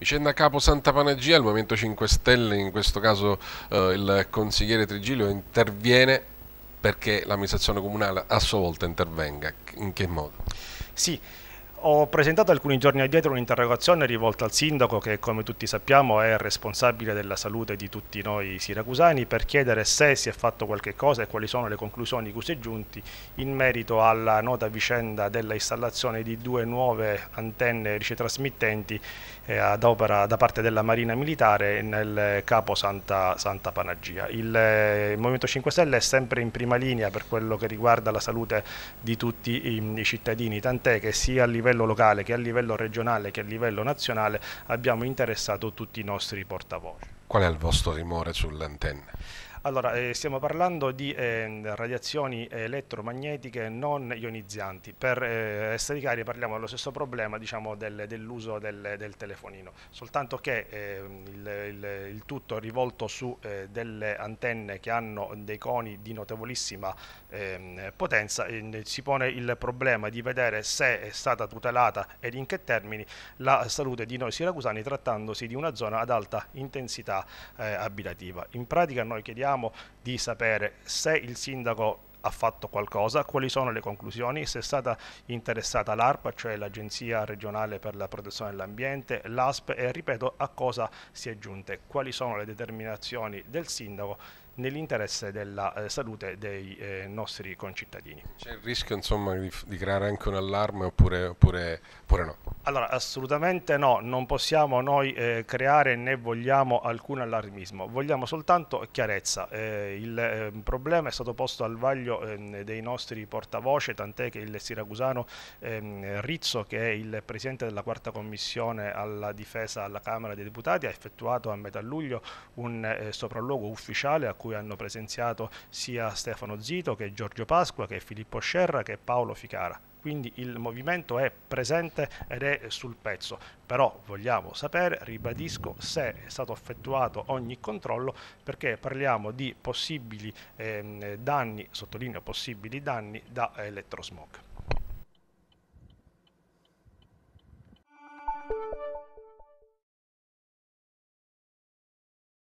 Vicenda capo Santa Panagia, il Movimento 5 Stelle, in questo caso eh, il consigliere Trigilio interviene perché l'amministrazione comunale a sua volta intervenga. In che modo? Sì, ho presentato alcuni giorni addietro un'interrogazione rivolta al sindaco che come tutti sappiamo è responsabile della salute di tutti noi siracusani per chiedere se si è fatto qualche cosa e quali sono le conclusioni cui si è giunti in merito alla nota vicenda della installazione di due nuove antenne ricetrasmittenti eh, ad opera da parte della Marina Militare nel capo Santa, Santa Panagia. Il, eh, il, Movimento 5 Stelle è sempre in prima linea per quello che riguarda la salute di tutti i, i cittadini, tant'è che sia a livello livello locale, che a livello regionale, che a livello nazionale abbiamo interessato tutti i nostri portavoce. Qual è il vostro timore sull'antenna? Allora, eh, stiamo parlando di eh, radiazioni elettromagnetiche non ionizzanti. Per eh, essere chiari parliamo dello stesso problema diciamo, del, dell'uso del, del, telefonino, soltanto che ehm, il, il, il, tutto è rivolto su eh, delle antenne che hanno dei coni di notevolissima ehm, potenza. si pone il problema di vedere se è stata tutelata ed in che termini la salute di noi siracusani trattandosi di una zona ad alta intensità eh, abitativa. In pratica noi chiediamo cerchiamo di sapere se il sindaco ha fatto qualcosa, quali sono le conclusioni, se è stata interessata l'ARPA, cioè l'Agenzia regionale per la protezione dell'ambiente, l'ASP e ripeto a cosa si è giunte, quali sono le determinazioni del sindaco nell'interesse della eh, salute dei eh, nostri concittadini. C'è il rischio insomma, di, di, creare anche un allarme oppure, oppure, oppure, no? Allora assolutamente no, non possiamo noi eh, creare né vogliamo alcun allarmismo, vogliamo soltanto chiarezza. Eh, il ehm, problema è stato posto al vaglio ehm, dei nostri portavoce, tant'è che il siracusano ehm, Rizzo, che è il presidente della quarta commissione alla difesa alla Camera dei Deputati, ha effettuato a metà luglio un eh, sopralluogo ufficiale a cui cui hanno presenziato sia Stefano Zito che Giorgio Pasqua che Filippo Scerra che Paolo Ficara quindi il movimento è presente ed è sul pezzo, però vogliamo sapere, ribadisco, se è stato effettuato ogni controllo perché parliamo di possibili eh, danni, sottolineo possibili danni da elettrosmog.